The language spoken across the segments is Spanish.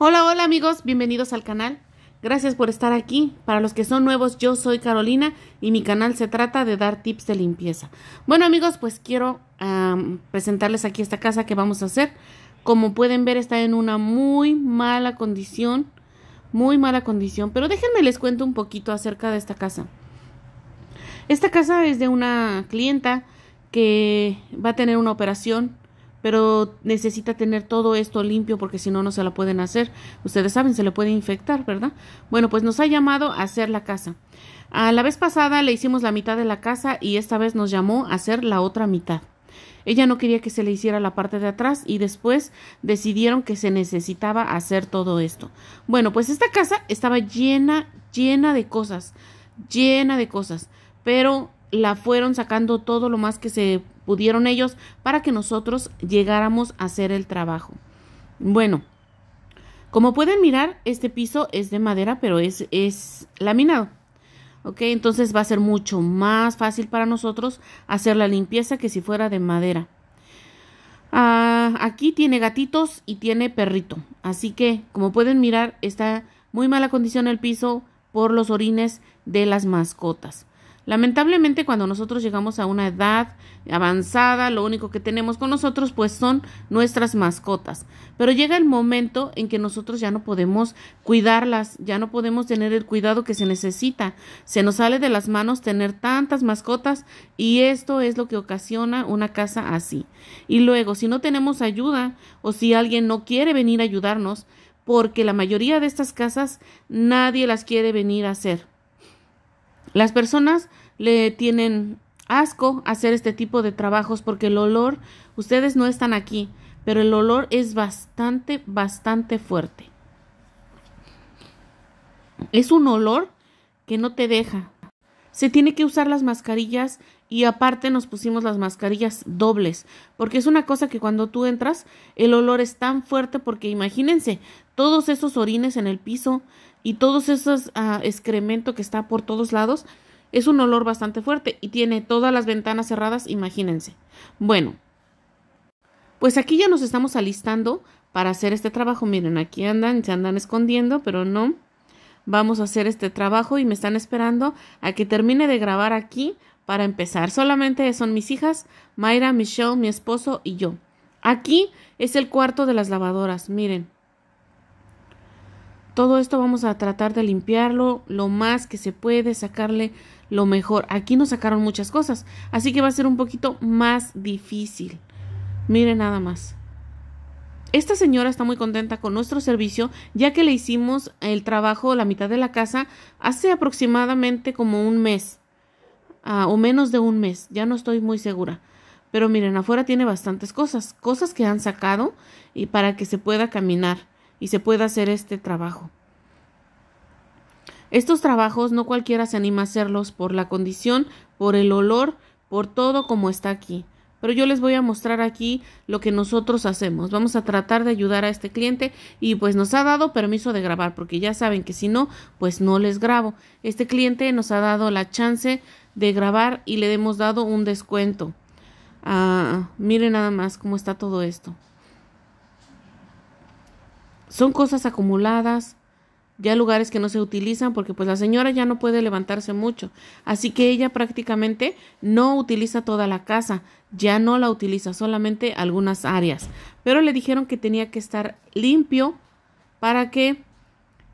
Hola, hola amigos, bienvenidos al canal. Gracias por estar aquí. Para los que son nuevos, yo soy Carolina y mi canal se trata de dar tips de limpieza. Bueno amigos, pues quiero presentarles aquí esta casa que vamos a hacer. Como pueden ver está en una muy mala condición, muy mala condición. Pero déjenme les cuento un poquito acerca de esta casa. Esta casa es de una clienta que va a tener una operación pero necesita tener todo esto limpio porque si no, no se la pueden hacer. Ustedes saben, se le puede infectar, ¿verdad? Bueno, pues nos ha llamado a hacer la casa. A la vez pasada le hicimos la mitad de la casa y esta vez nos llamó a hacer la otra mitad. Ella no quería que se le hiciera la parte de atrás y después decidieron que se necesitaba hacer todo esto. Bueno, pues esta casa estaba llena, llena de cosas, llena de cosas, pero la fueron sacando todo lo más que se pudieron ellos para que nosotros llegáramos a hacer el trabajo. Bueno, como pueden mirar, este piso es de madera, pero es, es laminado. ¿Ok? Entonces va a ser mucho más fácil para nosotros hacer la limpieza que si fuera de madera. Ah, aquí tiene gatitos y tiene perrito. Así que, como pueden mirar, está muy mala condición el piso por los orines de las mascotas. Lamentablemente cuando nosotros llegamos a una edad avanzada, lo único que tenemos con nosotros pues son nuestras mascotas. Pero llega el momento en que nosotros ya no podemos cuidarlas, ya no podemos tener el cuidado que se necesita. Se nos sale de las manos tener tantas mascotas y esto es lo que ocasiona una casa así. Y luego, si no tenemos ayuda o si alguien no quiere venir a ayudarnos, porque la mayoría de estas casas nadie las quiere venir a hacer las personas le tienen asco hacer este tipo de trabajos porque el olor, ustedes no están aquí, pero el olor es bastante, bastante fuerte. Es un olor que no te deja. Se tiene que usar las mascarillas y aparte nos pusimos las mascarillas dobles, porque es una cosa que cuando tú entras el olor es tan fuerte porque imagínense todos esos orines en el piso, y todos esos ah, excremento que está por todos lados, es un olor bastante fuerte y tiene todas las ventanas cerradas, imagínense. Bueno, pues aquí ya nos estamos alistando para hacer este trabajo. Miren, aquí andan, se andan escondiendo, pero no. Vamos a hacer este trabajo y me están esperando a que termine de grabar aquí para empezar. Solamente son mis hijas, Mayra, Michelle, mi esposo y yo. Aquí es el cuarto de las lavadoras, miren. Todo esto vamos a tratar de limpiarlo lo más que se puede, sacarle lo mejor. Aquí nos sacaron muchas cosas, así que va a ser un poquito más difícil. Miren nada más. Esta señora está muy contenta con nuestro servicio, ya que le hicimos el trabajo, la mitad de la casa, hace aproximadamente como un mes, ah, o menos de un mes, ya no estoy muy segura. Pero miren, afuera tiene bastantes cosas, cosas que han sacado y para que se pueda caminar y se puede hacer este trabajo. Estos trabajos no cualquiera se anima a hacerlos por la condición, por el olor, por todo como está aquí. Pero yo les voy a mostrar aquí lo que nosotros hacemos. Vamos a tratar de ayudar a este cliente y pues nos ha dado permiso de grabar porque ya saben que si no, pues no les grabo. Este cliente nos ha dado la chance de grabar y le hemos dado un descuento. Ah, miren nada más cómo está todo esto son cosas acumuladas, ya lugares que no se utilizan porque pues la señora ya no puede levantarse mucho, así que ella prácticamente no utiliza toda la casa, ya no la utiliza, solamente algunas áreas, pero le dijeron que tenía que estar limpio para que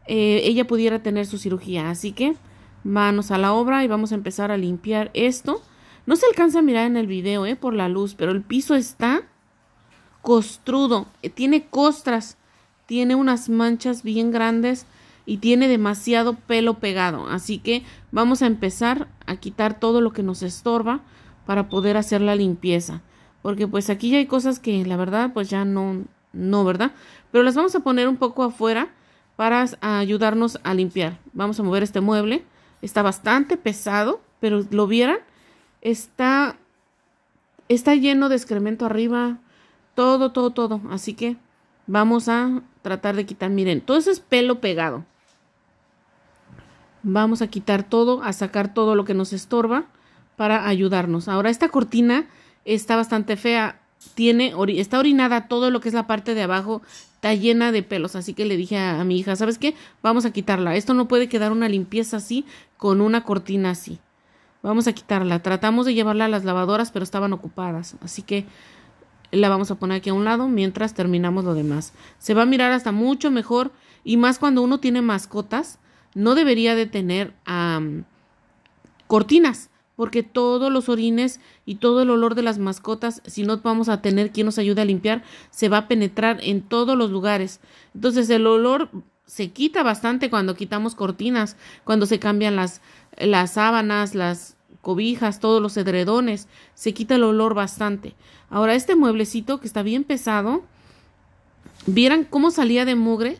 eh, ella pudiera tener su cirugía, así que manos a la obra y vamos a empezar a limpiar esto. No se alcanza a mirar en el video, eh, por la luz, pero el piso está costrudo, eh, tiene costras tiene unas manchas bien grandes y tiene demasiado pelo pegado. Así que vamos a empezar a quitar todo lo que nos estorba para poder hacer la limpieza. Porque pues aquí ya hay cosas que la verdad pues ya no, no, ¿verdad? Pero las vamos a poner un poco afuera para ayudarnos a limpiar. Vamos a mover este mueble. Está bastante pesado, pero lo vieran. Está, está lleno de excremento arriba. Todo, todo, todo. Así que vamos a tratar de quitar, miren, todo eso es pelo pegado. Vamos a quitar todo, a sacar todo lo que nos estorba para ayudarnos. Ahora, esta cortina está bastante fea. Tiene, está orinada todo lo que es la parte de abajo, está llena de pelos. Así que le dije a, a mi hija, ¿sabes qué? Vamos a quitarla. Esto no puede quedar una limpieza así con una cortina así. Vamos a quitarla. Tratamos de llevarla a las lavadoras, pero estaban ocupadas. Así que la vamos a poner aquí a un lado mientras terminamos lo demás. Se va a mirar hasta mucho mejor y más cuando uno tiene mascotas, no debería de tener cortinas porque todos los orines y todo el olor de las mascotas, si no vamos a tener quien nos ayude a limpiar, se va a penetrar en todos los lugares. Entonces el olor se quita bastante cuando quitamos cortinas, cuando se cambian las, las sábanas, las, cobijas, todos los edredones, se quita el olor bastante. Ahora, este mueblecito que está bien pesado, vieran cómo salía de mugre,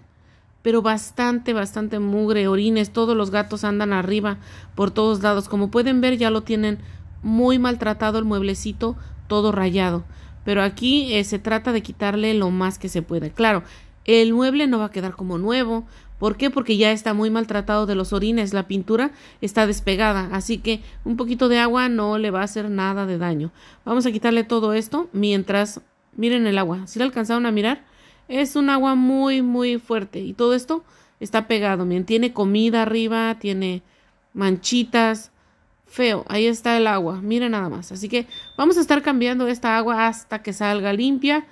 pero bastante, bastante mugre, orines, todos los gatos andan arriba por todos lados. Como pueden ver, ya lo tienen muy maltratado el mueblecito, todo rayado. Pero aquí eh, se trata de quitarle lo más que se puede. Claro, el mueble no va a quedar como nuevo. ¿Por qué? Porque ya está muy maltratado de los orines, la pintura está despegada, así que un poquito de agua no le va a hacer nada de daño. Vamos a quitarle todo esto mientras miren el agua. Si la alcanzaron a mirar, es un agua muy muy fuerte y todo esto está pegado, miren, tiene comida arriba, tiene manchitas, feo, ahí está el agua, miren nada más. Así que vamos a estar cambiando esta agua hasta que salga limpia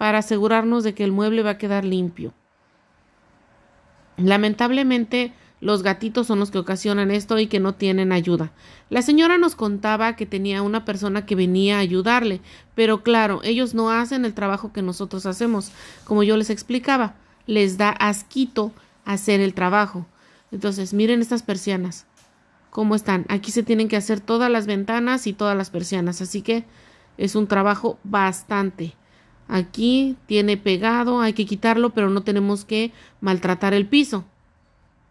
para asegurarnos de que el mueble va a quedar limpio. Lamentablemente, los gatitos son los que ocasionan esto y que no tienen ayuda. La señora nos contaba que tenía una persona que venía a ayudarle, pero claro, ellos no hacen el trabajo que nosotros hacemos. Como yo les explicaba, les da asquito hacer el trabajo. Entonces, miren estas persianas. ¿Cómo están? Aquí se tienen que hacer todas las ventanas y todas las persianas, así que es un trabajo bastante aquí tiene pegado, hay que quitarlo, pero no tenemos que maltratar el piso.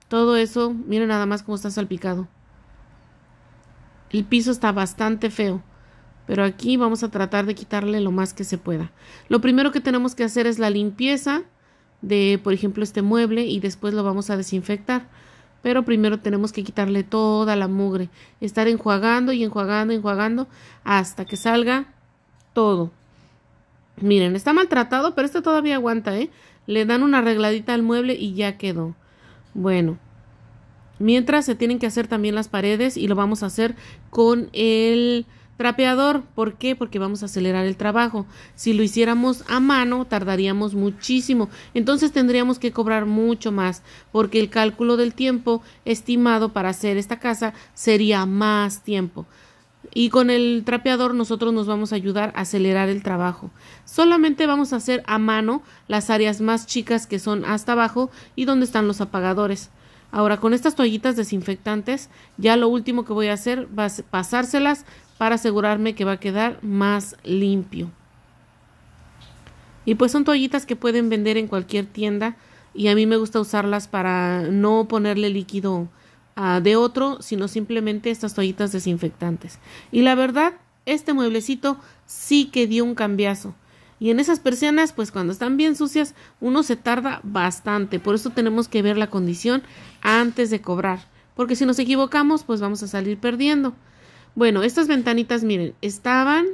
Todo eso, miren nada más cómo está salpicado. El piso está bastante feo, pero aquí vamos a tratar de quitarle lo más que se pueda. Lo primero que tenemos que hacer es la limpieza de, por ejemplo, este mueble y después lo vamos a desinfectar. Pero primero tenemos que quitarle toda la mugre, estar enjuagando y enjuagando, enjuagando hasta que salga todo. Miren, está maltratado, pero este todavía aguanta, ¿eh? Le dan una arregladita al mueble y ya quedó. Bueno. Mientras se tienen que hacer también las paredes y lo vamos a hacer con el trapeador. ¿Por qué? Porque vamos a acelerar el trabajo. Si lo hiciéramos a mano, tardaríamos muchísimo. Entonces tendríamos que cobrar mucho más, porque el cálculo del tiempo estimado para hacer esta casa sería más tiempo. Y con el trapeador nosotros nos vamos a ayudar a acelerar el trabajo. Solamente vamos a hacer a mano las áreas más chicas que son hasta abajo y donde están los apagadores. Ahora con estas toallitas desinfectantes ya lo último que voy a hacer va a pasárselas para asegurarme que va a quedar más limpio. Y pues son toallitas que pueden vender en cualquier tienda y a mí me gusta usarlas para no ponerle líquido Ah, de otro, sino simplemente estas toallitas desinfectantes. Y la verdad, este mueblecito sí que dio un cambiazo. Y en esas persianas, pues cuando están bien sucias, uno se tarda bastante. Por eso tenemos que ver la condición antes de cobrar. Porque si nos equivocamos, pues vamos a salir perdiendo. Bueno, estas ventanitas, miren, estaban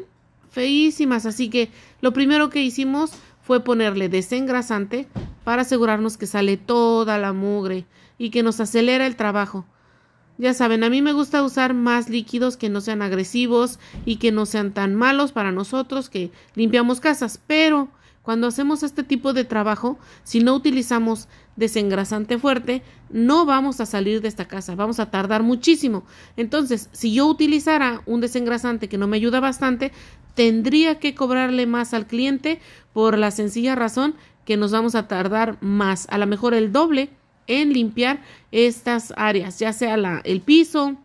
feísimas. Así que lo primero que hicimos fue ponerle desengrasante para asegurarnos que sale toda la mugre y que nos acelera el trabajo. Ya saben, a mí me gusta usar más líquidos que no sean agresivos y que no sean tan malos para nosotros que limpiamos casas, pero cuando hacemos este tipo de trabajo, si no utilizamos desengrasante fuerte, no vamos a salir de esta casa, vamos a tardar muchísimo. Entonces, si yo utilizara un desengrasante que no me ayuda bastante, tendría que cobrarle más al cliente por la sencilla razón que nos vamos a tardar más, a lo mejor el doble en limpiar estas áreas, ya sea el piso,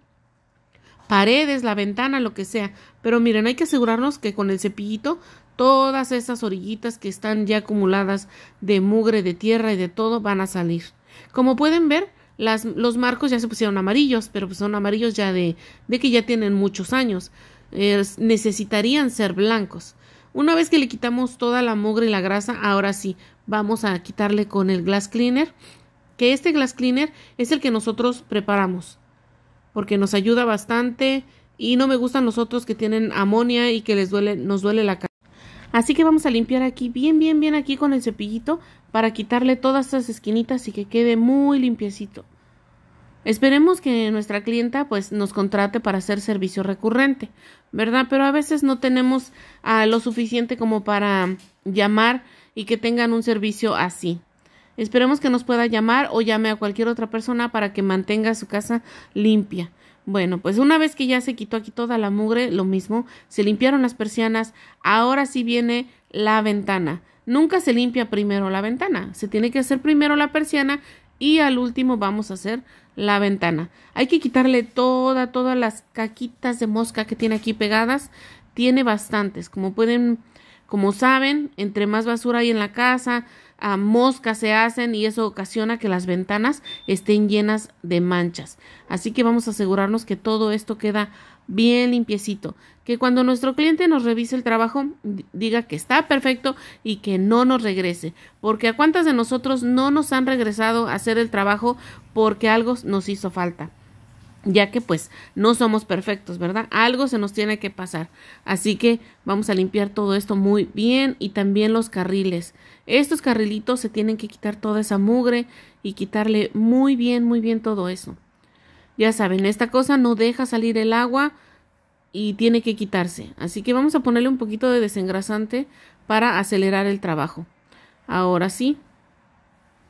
paredes, la ventana, lo que sea. Pero miren, hay que asegurarnos que con el cepillito todas esas orillitas que están ya acumuladas de mugre, de tierra y de todo van a salir. Como pueden ver, los marcos ya se pusieron amarillos, pero pues son amarillos ya de, de que ya tienen muchos años. necesitarían ser blancos. Una vez que le quitamos toda la mugre y la grasa, ahora sí, vamos a quitarle con el glass cleaner que este glass cleaner es el que nosotros preparamos, porque nos ayuda bastante y no me gustan los otros que tienen amonia y que les duele, nos duele la cara. Así que vamos a limpiar aquí bien, bien, bien aquí con el cepillito para quitarle todas estas esquinitas y que quede muy limpiecito. Esperemos que nuestra clienta pues nos contrate para hacer servicio recurrente, ¿verdad? Pero a veces no tenemos ah, lo suficiente como para llamar y que tengan un servicio así. Esperemos que nos pueda llamar o llame a cualquier otra persona para que mantenga su casa limpia. Bueno, pues una vez que ya se quitó aquí toda la mugre, lo mismo, se limpiaron las persianas, ahora sí viene la ventana. Nunca se limpia primero la ventana, se tiene que hacer primero la persiana y al último vamos a hacer la ventana. Hay que quitarle toda, todas las caquitas de mosca que tiene aquí pegadas. Tiene bastantes, como pueden, como saben, entre más basura hay en la casa, a moscas se hacen y eso ocasiona que las ventanas estén llenas de manchas. Así que vamos a asegurarnos que todo esto queda bien limpiecito, que cuando nuestro cliente nos revise el trabajo diga que está perfecto y que no nos regrese, porque a cuántas de nosotros no nos han regresado a hacer el trabajo porque algo nos hizo falta ya que pues no somos perfectos, ¿verdad? Algo se nos tiene que pasar. Así que vamos a limpiar todo esto muy bien y también los carriles. Estos carrilitos se tienen que quitar toda esa mugre y quitarle muy bien, muy bien todo eso. Ya saben, esta cosa no deja salir el agua y tiene que quitarse. Así que vamos a ponerle un poquito de desengrasante para acelerar el trabajo. Ahora sí,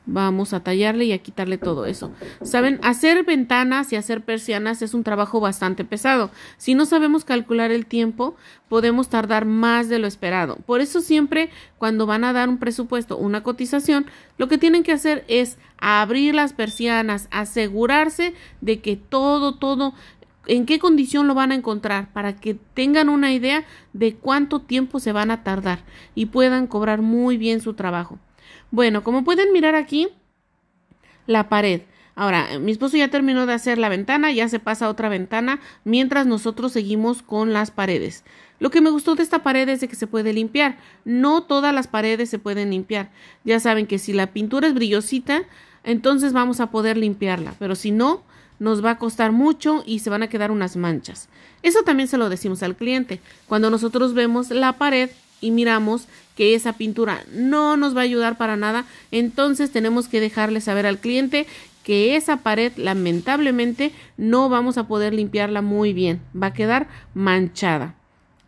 Vamos a tallarle y a quitarle todo eso. Saben, hacer ventanas y hacer persianas es un trabajo bastante pesado. Si no sabemos calcular el tiempo, podemos tardar más de lo esperado. Por eso siempre cuando van a dar un presupuesto, una cotización, lo que tienen que hacer es abrir las persianas, asegurarse de que todo, todo, en qué condición lo van a encontrar, para que tengan una idea de cuánto tiempo se van a tardar y puedan cobrar muy bien su trabajo. Bueno, como pueden mirar aquí, la pared. Ahora, mi esposo ya terminó de hacer la ventana, ya se pasa a otra ventana, mientras nosotros seguimos con las paredes. Lo que me gustó de esta pared es de que se puede limpiar. No todas las paredes se pueden limpiar. Ya saben que si la pintura es brillosita, entonces vamos a poder limpiarla, pero si no, nos va a costar mucho y se van a quedar unas manchas. Eso también se lo decimos al cliente. Cuando nosotros vemos la pared, y miramos que esa pintura no nos va a ayudar para nada, entonces tenemos que dejarle saber al cliente que esa pared lamentablemente no vamos a poder limpiarla muy bien, va a quedar manchada.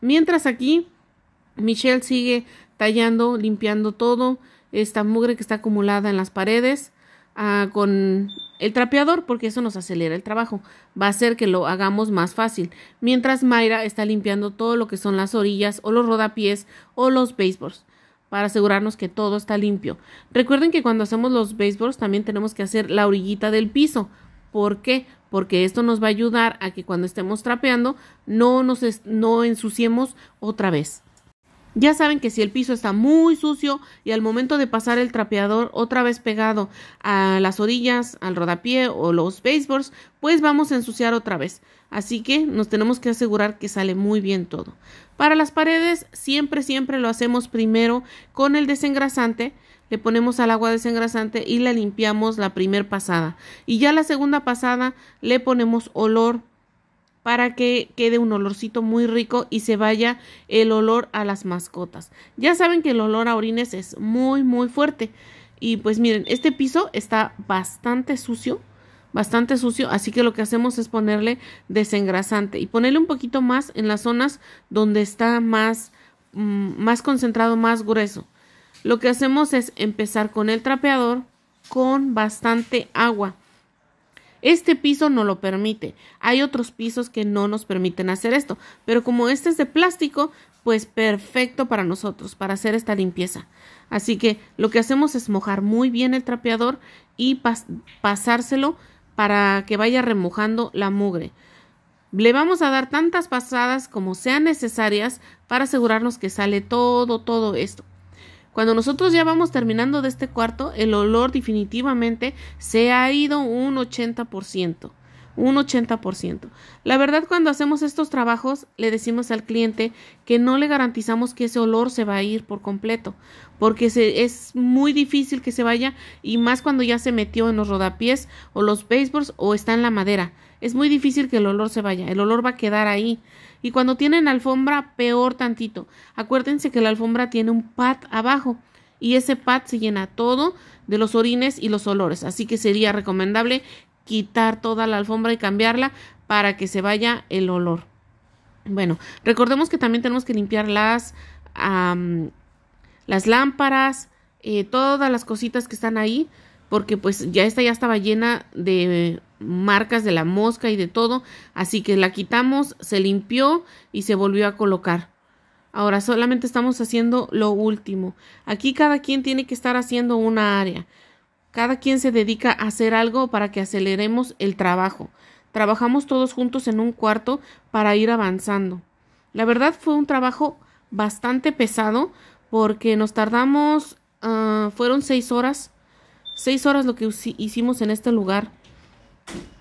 Mientras aquí, Michelle sigue tallando, limpiando todo, esta mugre que está acumulada en las paredes, ah, con el trapeador, porque eso nos acelera el trabajo, va a hacer que lo hagamos más fácil, mientras Mayra está limpiando todo lo que son las orillas o los rodapiés o los baseboards para asegurarnos que todo está limpio. Recuerden que cuando hacemos los baseboards también tenemos que hacer la orillita del piso. ¿Por qué? Porque esto nos va a ayudar a que cuando estemos trapeando no nos no ensuciemos otra vez. Ya saben que si el piso está muy sucio y al momento de pasar el trapeador otra vez pegado a las orillas, al rodapié o los baseboards, pues vamos a ensuciar otra vez. Así que nos tenemos que asegurar que sale muy bien todo. Para las paredes siempre, siempre lo hacemos primero con el desengrasante. Le ponemos al agua desengrasante y la limpiamos la primer pasada. Y ya la segunda pasada le ponemos olor para que quede un olorcito muy rico y se vaya el olor a las mascotas. Ya saben que el olor a orines es muy muy fuerte y pues miren, este piso está bastante sucio, bastante sucio, así que lo que hacemos es ponerle desengrasante y ponerle un poquito más en las zonas donde está más mm, más concentrado, más grueso. Lo que hacemos es empezar con el trapeador con bastante agua este piso no lo permite. Hay otros pisos que no nos permiten hacer esto, pero como este es de plástico, pues perfecto para nosotros, para hacer esta limpieza. Así que lo que hacemos es mojar muy bien el trapeador y pasárselo para que vaya remojando la mugre. Le vamos a dar tantas pasadas como sean necesarias para asegurarnos que sale todo, todo esto. Cuando nosotros ya vamos terminando de este cuarto, el olor definitivamente se ha ido un 80%. Un 80%. La verdad, cuando hacemos estos trabajos, le decimos al cliente que no le garantizamos que ese olor se va a ir por completo, porque es muy difícil que se vaya y más cuando ya se metió en los rodapiés o los baseboards o está en la madera es muy difícil que el olor se vaya, el olor va a quedar ahí. Y cuando tienen alfombra, peor tantito. Acuérdense que la alfombra tiene un pad abajo y ese pad se llena todo de los orines y los olores. Así que sería recomendable quitar toda la alfombra y cambiarla para que se vaya el olor. Bueno, recordemos que también tenemos que limpiar las, las lámparas, eh, todas las cositas que están ahí, porque pues ya esta ya estaba llena de marcas de la mosca y de todo, así que la quitamos, se limpió y se volvió a colocar. Ahora solamente estamos haciendo lo último. Aquí cada quien tiene que estar haciendo una área. Cada quien se dedica a hacer algo para que aceleremos el trabajo. Trabajamos todos juntos en un cuarto para ir avanzando. La verdad fue un trabajo bastante pesado porque nos tardamos, ah, fueron seis horas, seis horas lo que hicimos en este lugar.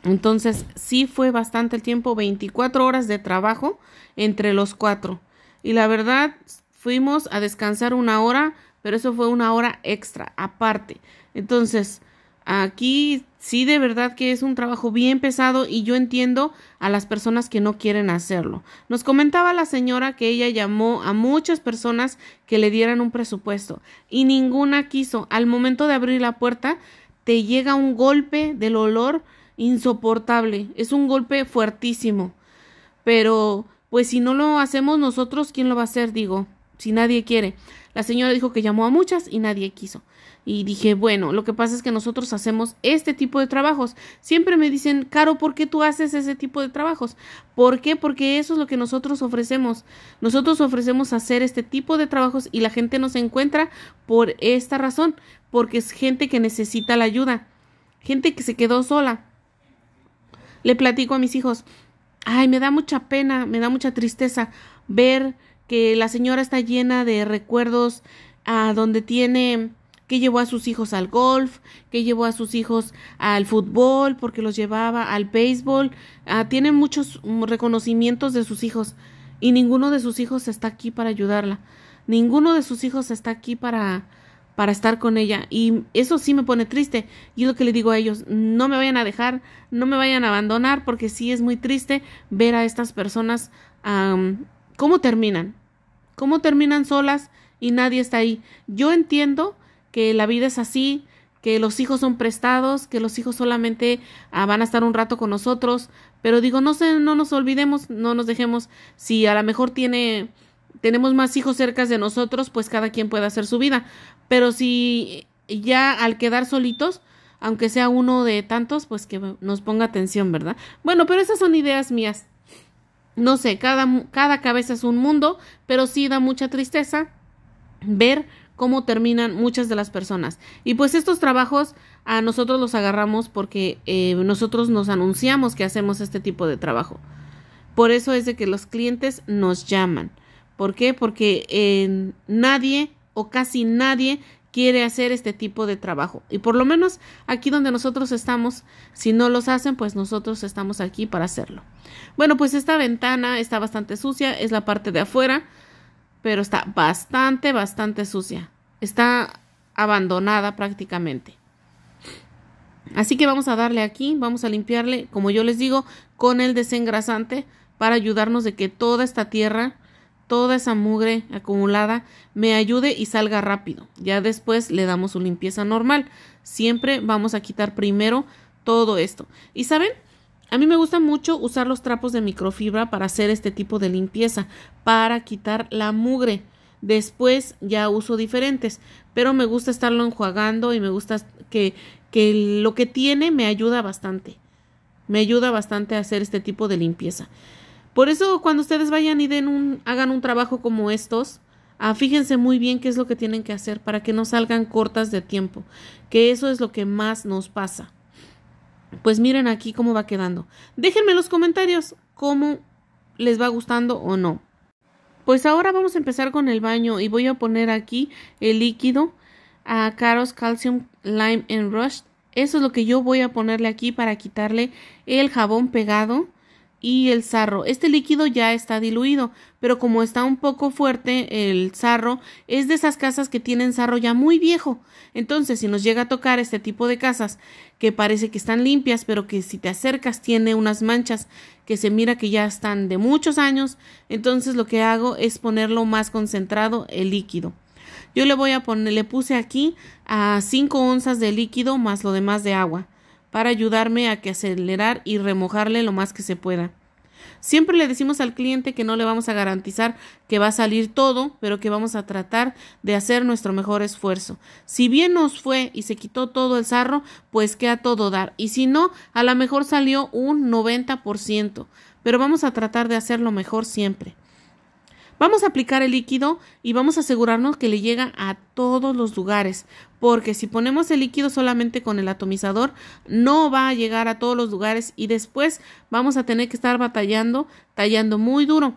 Entonces, sí fue bastante el tiempo, 24 horas de trabajo entre los cuatro. Y la verdad, fuimos a descansar una hora, pero eso fue una hora extra, aparte. Entonces, aquí sí de verdad que es un trabajo bien pesado y yo entiendo a las personas que no quieren hacerlo. Nos comentaba la señora que ella llamó a muchas personas que le dieran un presupuesto y ninguna quiso. Al momento de abrir la puerta, te llega un golpe del olor insoportable, es un golpe fuertísimo. Pero, pues si no lo hacemos nosotros, ¿quién lo va a hacer? Digo, si nadie quiere. La señora dijo que llamó a muchas y nadie quiso. Y dije, bueno, lo que pasa es que nosotros hacemos este tipo de trabajos. Siempre me dicen, Caro, ¿por qué tú haces ese tipo de trabajos? ¿Por qué? Porque eso es lo que nosotros ofrecemos. Nosotros ofrecemos hacer este tipo de trabajos y la gente nos encuentra por esta razón, porque es gente que necesita la ayuda, gente que se quedó sola. Le platico a mis hijos, ay, me da mucha pena, me da mucha tristeza ver que la señora está llena de recuerdos a ah, donde tiene que llevó a sus hijos al golf, que llevó a sus hijos al fútbol, porque los llevaba al béisbol. Ah, tiene muchos mm, reconocimientos de sus hijos y ninguno de sus hijos está aquí para ayudarla. Ninguno de sus hijos está aquí para para estar con ella. Y eso sí me pone triste. Y es lo que le digo a ellos, no me vayan a dejar, no me vayan a abandonar, porque sí es muy triste ver a estas personas cómo terminan, cómo terminan solas y nadie está ahí. Yo entiendo que la vida es así, que los hijos son prestados, que los hijos solamente ah, van a estar un rato con nosotros, pero digo, no sé no nos olvidemos, no nos dejemos, si a lo mejor tiene, tenemos más hijos cerca de nosotros, pues cada quien puede hacer su vida, pero si ya al quedar solitos, aunque sea uno de tantos, pues que nos ponga atención, ¿verdad? Bueno, pero esas son ideas mías. No sé, cada, cada cabeza es un mundo, pero sí da mucha tristeza ver cómo terminan muchas de las personas. Y pues estos trabajos a nosotros los agarramos porque eh, nosotros nos anunciamos que hacemos este tipo de trabajo. Por eso es de que los clientes nos llaman. ¿Por qué? Porque eh, nadie o casi nadie quiere hacer este tipo de trabajo. Y por lo menos aquí donde nosotros estamos, si no los hacen, pues nosotros estamos aquí para hacerlo. Bueno, pues esta ventana está bastante sucia, es la parte de afuera, pero está bastante, bastante sucia. Está abandonada prácticamente. Así que vamos a darle aquí, vamos a limpiarle, como yo les digo, con el desengrasante para ayudarnos de que toda esta tierra toda esa mugre acumulada me ayude y salga rápido. Ya después le damos su limpieza normal. Siempre vamos a quitar primero todo esto. ¿Y saben? A mí me gusta mucho usar los trapos de microfibra para hacer este tipo de limpieza, para quitar la mugre. Después ya uso diferentes, pero me gusta estarlo enjuagando y me gusta que, que lo que tiene me ayuda bastante. Me ayuda bastante a hacer este tipo de limpieza. Por eso cuando ustedes vayan y den un, hagan un trabajo como estos, ah, fíjense muy bien qué es lo que tienen que hacer para que no salgan cortas de tiempo, que eso es lo que más nos pasa. Pues miren aquí cómo va quedando. Déjenme en los comentarios cómo les va gustando o no. Pues ahora vamos a empezar con el baño y voy a poner aquí el líquido a Caros Calcium Lime and Rush. Eso es lo que yo voy a ponerle aquí para quitarle el jabón pegado y el sarro. Este líquido ya está diluido, pero como está un poco fuerte el sarro, es de esas casas que tienen sarro ya muy viejo. Entonces, si nos llega a tocar este tipo de casas que parece que están limpias, pero que si te acercas tiene unas manchas que se mira que ya están de muchos años, entonces lo que hago es ponerlo más concentrado el líquido. Yo le voy a poner, le puse aquí a 5 onzas de líquido más lo demás de agua para ayudarme a que acelerar y remojarle lo más que se pueda. Siempre le decimos al cliente que no le vamos a garantizar que va a salir todo, pero que vamos a tratar de hacer nuestro mejor esfuerzo. Si bien nos fue y se quitó todo el sarro, pues queda a todo dar. Y si no, a lo mejor salió un 90%, pero vamos a tratar de hacerlo mejor siempre. Vamos a aplicar el líquido y vamos a asegurarnos que le llega a todos los lugares, porque si ponemos el líquido solamente con el atomizador, no va a llegar a todos los lugares y después vamos a tener que estar batallando, tallando muy duro.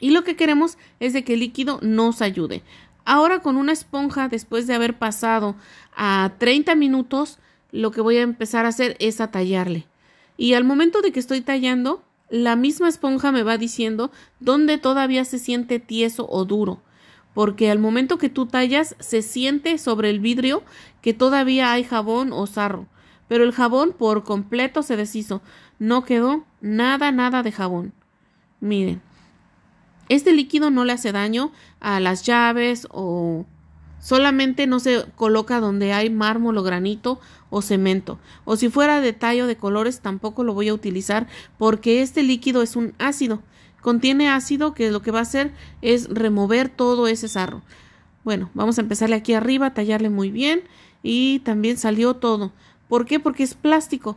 Y lo que queremos es de que el líquido nos ayude. Ahora con una esponja, después de haber pasado a 30 minutos, lo que voy a empezar a hacer es a tallarle. Y al momento de que estoy tallando, la misma esponja me va diciendo dónde todavía se siente tieso o duro, porque al momento que tú tallas se siente sobre el vidrio que todavía hay jabón o sarro, pero el jabón por completo se deshizo, no quedó nada, nada de jabón. Miren, este líquido no le hace daño a las llaves o Solamente no se coloca donde hay mármol o granito o cemento. O si fuera de tallo de colores tampoco lo voy a utilizar porque este líquido es un ácido. Contiene ácido que lo que va a hacer es remover todo ese sarro. Bueno, vamos a empezarle aquí arriba, tallarle muy bien y también salió todo. ¿Por qué? Porque es plástico.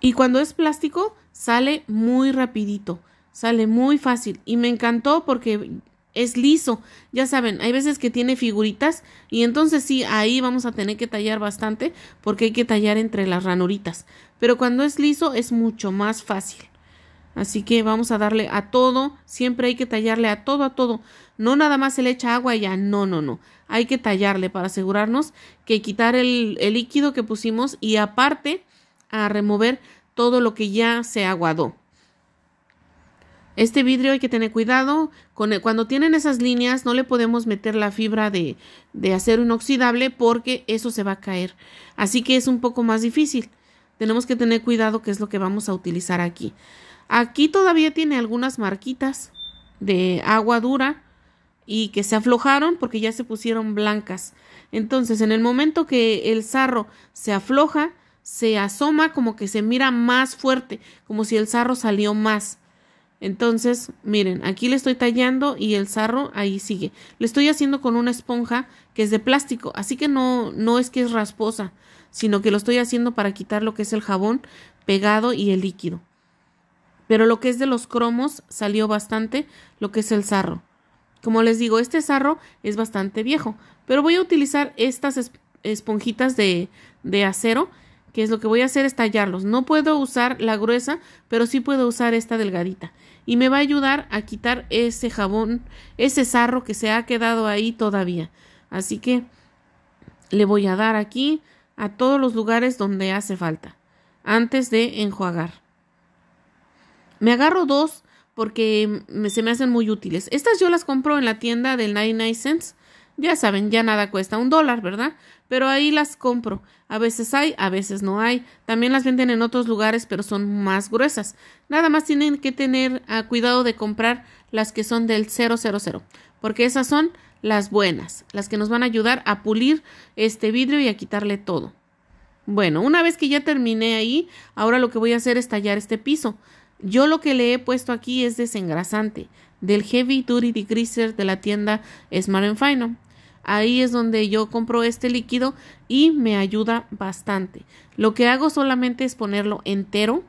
Y cuando es plástico sale muy rapidito, sale muy fácil. Y me encantó porque es liso. Ya saben, hay veces que tiene figuritas y entonces sí, ahí vamos a tener que tallar bastante porque hay que tallar entre las ranuritas. Pero cuando es liso es mucho más fácil. Así que vamos a darle a todo, siempre hay que tallarle a todo, a todo. No nada más se le echa agua y ya, no, no, no. Hay que tallarle para asegurarnos que quitar el, el líquido que pusimos y aparte a remover todo lo que ya se aguadó. Este vidrio hay que tener cuidado. Con e, cuando tienen esas líneas no le podemos meter la fibra de, de acero inoxidable porque eso se va a caer. Así que es un poco más difícil. Tenemos que tener cuidado qué es lo que vamos a utilizar aquí. Aquí todavía tiene algunas marquitas de agua dura y que se aflojaron porque ya se pusieron blancas. Entonces, en el momento que el sarro se afloja, se asoma como que se mira más fuerte, como si el sarro salió más. Entonces, miren, aquí le estoy tallando y el sarro ahí sigue. Le estoy haciendo con una esponja que es de plástico, así que no, no es que es rasposa, sino que lo estoy haciendo para quitar lo que es el jabón pegado y el líquido. Pero lo que es de los cromos salió bastante lo que es el sarro. Como les digo, este sarro es bastante viejo, pero voy a utilizar estas esponjitas de, de acero que es lo que voy a hacer es tallarlos. No puedo usar la gruesa, pero sí puedo usar esta delgadita. Y me va a ayudar a quitar ese jabón, ese sarro que se ha quedado ahí todavía. Así que le voy a dar aquí a todos los lugares donde hace falta, antes de enjuagar. Me agarro dos porque mm, se me hacen muy útiles. Estas yo las compro en la tienda del 99 cents ya saben, ya nada cuesta un dólar, ¿verdad? Pero ahí las compro. A veces hay, a veces no hay. También las venden en otros lugares, pero son más gruesas. Nada más tienen que tener ah, cuidado de comprar las que son del 000, porque esas son las buenas, las que nos van a ayudar a pulir este vidrio y a quitarle todo. Bueno, una vez que ya terminé ahí, ahora lo que voy a hacer es tallar este piso. Yo lo que le he puesto aquí es desengrasante del Heavy Duty Degreaser de la tienda Smart Final. Ahí es donde yo compro este líquido y me ayuda bastante. Lo que hago solamente es ponerlo entero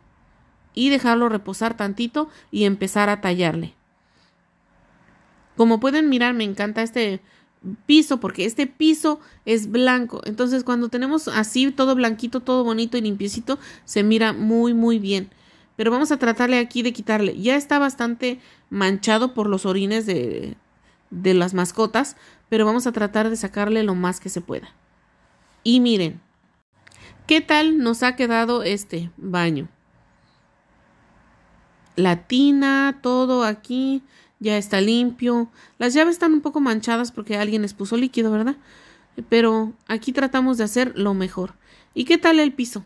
y dejarlo reposar tantito y empezar a tallarle. Como pueden mirar, me encanta este piso porque este piso es blanco. Entonces, cuando tenemos así todo blanquito, todo bonito y limpiecito, se mira muy muy bien. Pero vamos a tratarle aquí de quitarle. Ya está bastante manchado por los orines de, de las mascotas, pero vamos a tratar de sacarle lo más que se pueda. Y miren, ¿qué tal nos ha quedado este baño? La tina, todo aquí, ya está limpio. Las llaves están un poco manchadas porque alguien les puso líquido, ¿verdad? Pero aquí tratamos de hacer lo mejor. ¿Y qué tal el piso?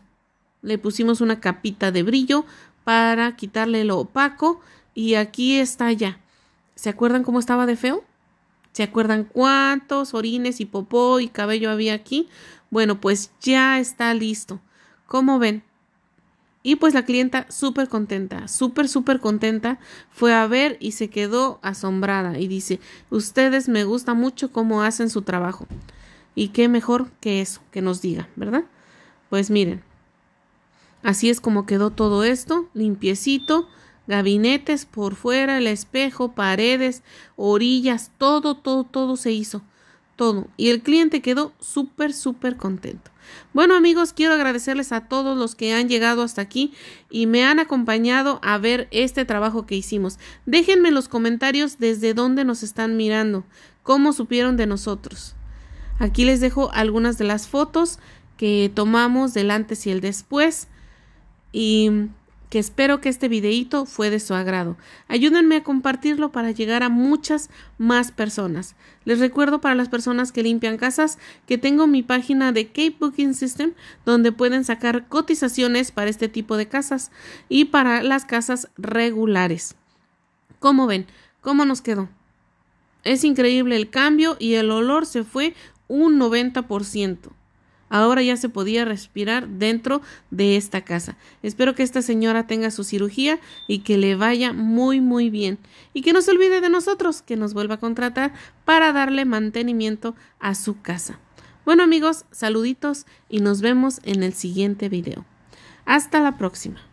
Le pusimos una capita de brillo para quitarle lo opaco y aquí está ya. ¿Se acuerdan cómo estaba de feo? ¿Se acuerdan cuántos orines y popó y cabello había aquí? Bueno, pues ya está listo. ¿Cómo ven? Y pues la clienta súper contenta, súper, súper contenta, fue a ver y se quedó asombrada y dice, ustedes me gusta mucho cómo hacen su trabajo. Y qué mejor que eso, que nos diga, ¿verdad? Pues miren, Así es como quedó todo esto, limpiecito, gabinetes por fuera, el espejo, paredes, orillas, todo, todo, todo se hizo, todo. Y el cliente quedó súper, súper contento. Bueno amigos, quiero agradecerles a todos los que han llegado hasta aquí y me han acompañado a ver este trabajo que hicimos. Déjenme en los comentarios desde dónde nos están mirando, cómo supieron de nosotros. Aquí les dejo algunas de las fotos que tomamos del antes y el después y que espero que este videito fue de su agrado. Ayúdenme a compartirlo para llegar a muchas más personas. Les recuerdo para las personas que limpian casas que tengo mi página de Cape Booking System donde pueden sacar cotizaciones para este tipo de casas y para las casas regulares. ¿Cómo ven? ¿Cómo nos quedó? Es increíble el cambio y el olor se fue un 90%. Ahora ya se podía respirar dentro de esta casa. Espero que esta señora tenga su cirugía y que le vaya muy muy bien. Y que no se olvide de nosotros, que nos vuelva a contratar para darle mantenimiento a su casa. Bueno amigos, saluditos y nos vemos en el siguiente video. Hasta la próxima.